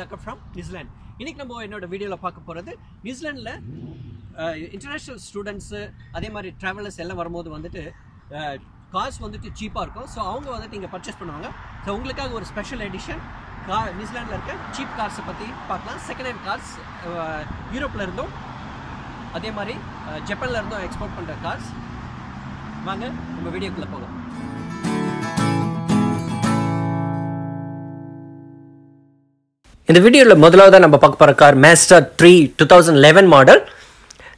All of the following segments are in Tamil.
முஸ்தாக் ஃப்ரம் நியூசிலாந்து இன்னைக்கு நம்ம என்னோட வீடியோவில் பார்க்க போகிறது நியூசிலாண்டில் இன்டர்நேஷ்னல் ஸ்டூடெண்ட்ஸு அதே மாதிரி ட்ராவலர்ஸ் எல்லாம் வரும்போது வந்துட்டு காசு வந்துட்டு சீப்பாக இருக்கும் ஸோ அவங்க வந்துட்டு இங்கே பர்ச்சேஸ் பண்ணுவாங்க ஸோ உங்களுக்காக ஒரு ஸ்பெஷல் எடிஷன் கார் நியூசிலாண்டில் இருக்க சீப் கார்ஸை பற்றி பார்க்கலாம் செகண்ட் ஹேண்ட் கார்ஸ் யூரோப்பில் இருந்தும் அதே மாதிரி ஜப்பானில் இருந்தும் எக்ஸ்போர்ட் பண்ணுற கார்ஸ் வாங்க நம்ம வீடியோக்குள்ளே போகலாம் இந்த வீடியோவில் முதலாவதாக நம்ம பார்க்க போகிற car Mazda three two thousand eleven model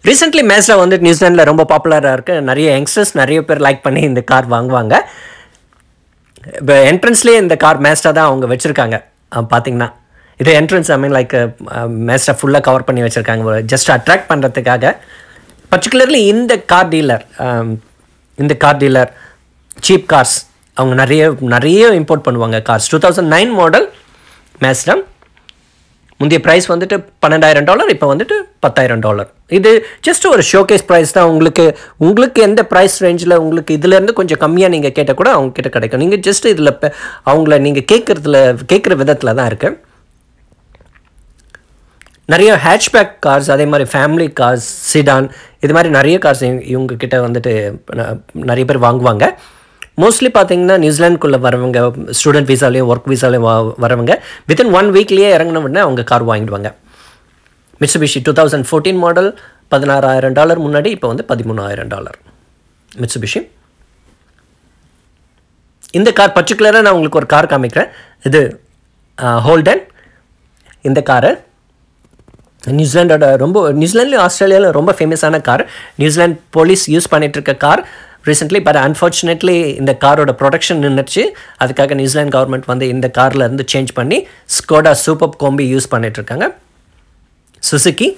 recently Mazda வந்து நியூசிலாண்டில் ரொம்ப பாப்புலராக இருக்குது நிறைய யங்ஸ்டர்ஸ் நிறைய பேர் லைக் பண்ணி இந்த கார் வாங்குவாங்க இப்போ என்ட்ரன்ஸ்லேயே இந்த கார் மேஸ்டா தான் அவங்க வச்சுருக்காங்க பார்த்தீங்கன்னா இது என்ட்ரன்ஸ் ஐ மீன் லைக் மேஸ்டா ஃபுல்லாக கவர் பண்ணி வச்சுருக்காங்க ஜஸ்ட் அட்ராக்ட் பண்ணுறதுக்காக பர்டிகுலர்லி இந்த கார் டீலர் இந்த கார் டீலர் சீப் கார்ஸ் அவங்க நிறைய நிறைய இம்போர்ட் பண்ணுவாங்க cars two thousand nine model மேஸ்டம் முந்தைய ப்ரைஸ் வந்துட்டு பன்னெண்டாயிரம் டாலர் இப்போ வந்துட்டு பத்தாயிரம் டாலர் இது ஜஸ்ட் ஒரு ஷோகேஸ் ப்ரைஸ் தான் உங்களுக்கு உங்களுக்கு எந்த ப்ரைஸ் ரேஞ்சில் உங்களுக்கு இதுலேருந்து கொஞ்சம் கம்மியாக நீங்கள் கேட்டால் கூட அவங்க கிட்ட கிடைக்கும் நீங்கள் ஜஸ்ட் இதில் அவங்கள நீங்கள் கேட்குறதுல கேட்குற விதத்தில் தான் இருக்குது நிறைய ஹேட்ச்பேக் கார்ஸ் அதே மாதிரி ஃபேமிலி கார்ஸ் சிடான் இது மாதிரி நிறைய கார்ஸ் இவங்க கிட்ட வந்துட்டு நிறைய பேர் வாங்குவாங்க மோஸ்ட்லி பார்த்தீங்கன்னா நியூசிலாண்டுக்குள்ளே வரவங்க ஸ்டூடெண்ட் வீசாலையும் ஒர்க் வீசாலையும் வரவங்க வித்தின் ஒன் வீக்லேயே இறங்கின உடனே அவங்க கார் வாங்கிடுவாங்க Mitsubishi two thousand fourteen model பதினாறாயிரம் டாலர் முன்னாடி இப்போ வந்து பதிமூணாயிரம் டாலர் மிட்சுபிஷி இந்த கார் பர்டிகுலராக நான் உங்களுக்கு ஒரு கார் காமிக்கிறேன் இது ஹோல்டன் இந்த காரு நியூசிலாண்டோட ரொம்ப நியூசிலாண்ட்லேயும் ஆஸ்திரேலியாவில் ரொம்ப ஃபேமஸான கார் நியூசிலாண்ட் போலீஸ் யூஸ் பண்ணிகிட்ருக்க கார் ரீசெண்ட்லி பட் அன்ஃபார்ச்சுனேட்லி இந்த காரோட ப்ரொடக்ஷன் நின்றுச்சு அதுக்காக நியூசிலாந்து கவர்மெண்ட் வந்து இந்த காரில் இருந்து சேஞ்ச் பண்ணி ஸ்கோடா சூப்பர் கோம்பி யூஸ் பண்ணிகிட்ருக்காங்க சுசுக்கி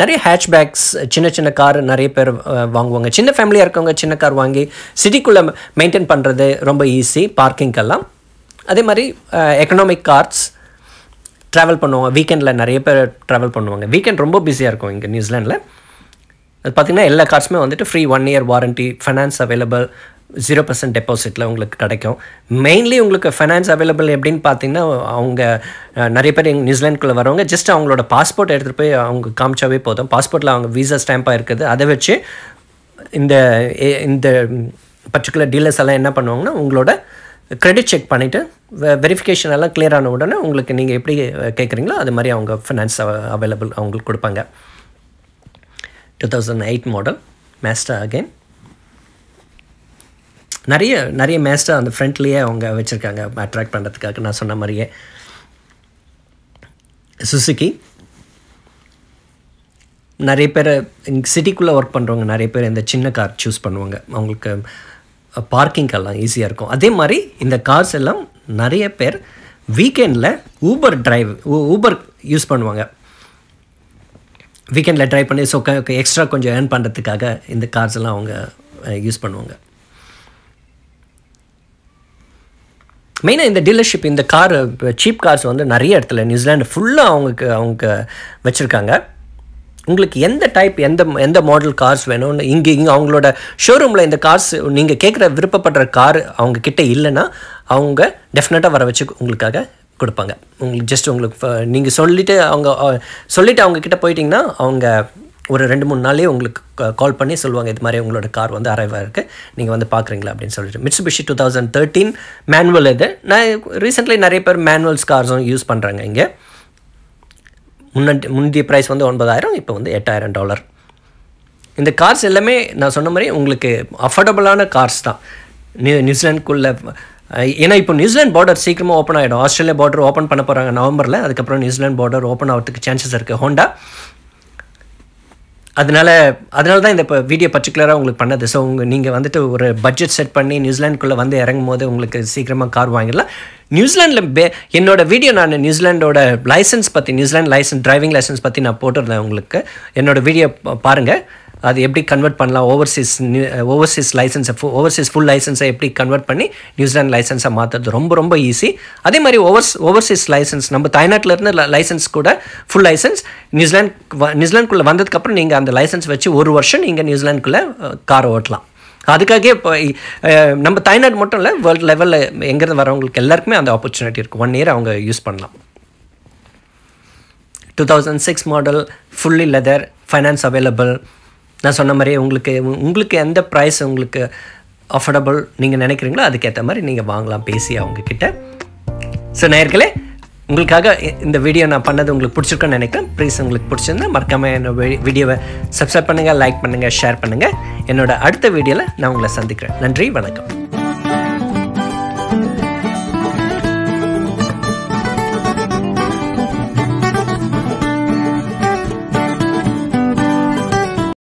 நிறைய ஹேட்ச்பேக்ஸ் சின்ன சின்ன கார் நிறைய பேர் வாங்குவாங்க சின்ன ஃபேமிலியாக இருக்கவங்க சின்ன கார் வாங்கி சிட்டிக்குள்ளே மெயின்டைன் பண்ணுறது ரொம்ப ஈஸி பார்க்கிங்கெல்லாம் அதே மாதிரி எக்கனாமிக் கார்ஸ் ட்ராவல் பண்ணுவாங்க வீக்கெண்டில் நிறைய பேர் ட்ராவல் பண்ணுவாங்க வீக்கெண்ட் ரொம்ப பிஸியாக இருக்கும் இங்கே நியூசிலாண்டில் பார்த்திங்கன்னா எல்லா கார்ட்ஸுமே வந்துட்டு free one year warranty finance available zero percent டெபாசிட்டில் உங்களுக்கு கிடைக்கும் மெயின்லி உங்களுக்கு ஃபைனான்ஸ் அவைலபிள் எப்படின்னு பார்த்தீங்கன்னா அவங்க நிறைய பேர் எங்கள் நியூசிலாண்டுக்குள்ளே வரவங்க ஜஸ்ட் அவங்களோட பாஸ்போர்ட் எடுத்துகிட்டு போய் அவங்க காமிச்சாவே போதும் பாஸ்போர்ட்டில் அவங்க விசா ஸ்டாம்பாக இருக்குது அதை வச்சு இந்த இந்த பர்டிகுலர் டீலர்ஸ் எல்லாம் என்ன பண்ணுவாங்கன்னா உங்களோட க்ரெடிட் செக் பண்ணிவிட்டு வெரிஃபிகேஷன் எல்லாம் கிளியர் ஆன உடனே உங்களுக்கு நீங்கள் எப்படி கேட்குறீங்களோ அது மாதிரி அவங்க ஃபினான்ஸ் அவைலபிள் அவங்களுக்கு கொடுப்பாங்க 2008 மாடல் மேஸ்டா அகெயின் நிறைய நிறைய மேஸ்டா அந்த ஃப்ரண்ட்லேயே அவங்க வச்சுருக்காங்க அட்ராக்ட் பண்ணுறதுக்காக நான் சொன்ன மாதிரியே சுசுக்கி நிறைய பேர் சிட்டிக்குள்ளே ஒர்க் பண்ணுறவங்க நிறைய பேர் இந்த சின்ன கார் சூஸ் பண்ணுவாங்க அவங்களுக்கு பார்க்கிங்கெல்லாம் ஈஸியாக இருக்கும் அதே மாதிரி இந்த கார்ஸ் எல்லாம் நிறைய பேர் வீக்கெண்டில் ஊபர் டிரைவ் ஊபர் யூஸ் பண்ணுவாங்க வீக்கெண்டில் ட்ரை பண்ணி ஸோ எக்ஸ்ட்ரா கொஞ்சம் ஏர்ன் பண்ணுறதுக்காக இந்த கார்ஸ் எல்லாம் அவங்க யூஸ் பண்ணுவாங்க மெயினாக இந்த டீலர்ஷிப் இந்த கார் சீப் கார்ஸ் வந்து நிறைய இடத்துல நியூசிலாண்டு ஃபுல்லாக அவங்களுக்கு அவங்க வச்சுருக்காங்க உங்களுக்கு எந்த டைப் எந்த எந்த மாடல் கார்ஸ் வேணும்னு இங்கே இங்கே அவங்களோட ஷோரூமில் இந்த கார்ஸ் நீங்கள் கேட்குற விருப்பப்படுற கார் அவங்க கிட்டே இல்லைன்னா அவங்க டெஃபினட்டாக வர வச்சு உங்களுக்காக கொடுப்பாங்க உங்களுக்கு ஜஸ்ட் உங்களுக்கு நீங்கள் சொல்லிவிட்டு அவங்க சொல்லிவிட்டு அவங்கக்கிட்ட போயிட்டிங்கன்னா அவங்க ஒரு ரெண்டு மூணு நாளே உங்களுக்கு கால் பண்ணி சொல்லுவாங்க இது மாதிரி உங்களோட கார் வந்து அரைவாக இருக்குது நீங்கள் வந்து பார்க்குறீங்களா அப்படின்னு சொல்லிட்டு Mitsubishi two thousand thirteen manual இது நான் ரீசெண்ட்லி நிறைய பேர் மேனுவல்ஸ் கார்ஸும் யூஸ் பண்ணுறாங்க இங்கே முன்னாடி முந்தைய ப்ரைஸ் வந்து ஒன்பதாயிரம் இப்போ வந்து எட்டாயிரம் டாலர் இந்த கார்ஸ் எல்லாமே நான் சொன்ன மாதிரி உங்களுக்கு அஃபோர்டபுளான கார்ஸ் தான் நியூ நியூசிலாண்டுக்குள்ளே ஏன்னா இப்போ நியூசிலாண்ட் பார்டர் சீக்கிரமாக ஓப்பன் ஆகிடும் ஆஸ்திரேலியா பார்டர் ஓப்பன் பண்ண போகிறாங்க நவம்பரில் அதுக்கப்புறம் நியூசிலாண்ட் பார்டர் ஓப்பன் ஆகிறதுக்கு சான்சஸ் இருக்குது ஹோண்டா அதனால அதனால தான் இந்த இப்போ வீடியோ பர்டிகுலராக உங்களுக்கு பண்ணது ஸோ உங்கள் நீங்கள் வந்துட்டு ஒரு பட்ஜெட் செட் பண்ணி நியூசிலாண்டுக்குள்ளே வந்து இறங்கும் போது உங்களுக்கு சீக்கிரமாக கார் வாங்கிடலாம் நியூசிலாண்டில் பே என்னோட வீடியோ நான் நியூசிலாண்டோட லைசன்ஸ் பற்றி நியூசிலாண்ட் லைசன்ஸ் டிரைவிங் லைசன்ஸ் பற்றி நான் போட்டிருந்தேன் உங்களுக்கு என்னோடய வீடியோ பாருங்கள் அது எப்படி கன்வெர்ட் பண்ணலாம் ஓவர்சீஸ் ஓவர்சீஸ் லைசன்ஸை ஃபு ஓவர்சீஸ் ஃபுல் லைசன்ஸை எப்படி கன்வெர்ட் பண்ணி நியூசிலாண்ட் லைசன்ஸை மாற்றுறது ரொம்ப ரொம்ப ஈஸி அதே மாதிரி ஓவர்ஸ் ஓவர்சீஸ் லைசன்ஸ் நம்ம தாய்நாட்டிலேருந்து லைசன்ஸ் கூட ஃபுல் லைசன்ஸ் நியூசிலாண்ட் நியூசிலாண்ட்குள்ளே வந்ததுக்கப்புறம் நீங்கள் அந்த லைசன்ஸ் வச்சு ஒரு வருஷம் நீங்கள் நியூசிலாண்ட்குள்ளே கார் ஓட்டலாம் அதுக்காக இப்போ நம்ம தாய்நாடு மட்டும் இல்லை வேர்ல்டு லெவலில் எங்கேருந்து வரவங்களுக்கு எல்லாருக்குமே அந்த ஆப்பர்ச்சுனிட்டி இருக்குது ஒன் இயர் அவங்க யூஸ் பண்ணலாம் two thousand six model fully leather finance available நான் சொன்ன மாதிரி உங்களுக்கு உங்களுக்கு எந்த ப்ரைஸ் உங்களுக்கு அஃபோர்டபுள் நீங்கள் நினைக்கிறீங்களோ அதுக்கேற்ற மாதிரி நீங்கள் வாங்கலாம் பேசி அவங்கக்கிட்ட ஸோ நேர்களே உங்களுக்காக இந்த வீடியோ நான் பண்ணது உங்களுக்கு பிடிச்சிருக்கோன்னு நினைக்கிறேன் ப்ளீஸ் உங்களுக்கு பிடிச்சிருந்தா மறக்காமல் என்னோட வீடியோவை சப்ஸ்கிரைப் பண்ணுங்கள் லைக் பண்ணுங்கள் ஷேர் பண்ணுங்கள் என்னோட அடுத்த வீடியோவில் நான் உங்களை சந்திக்கிறேன் நன்றி வணக்கம்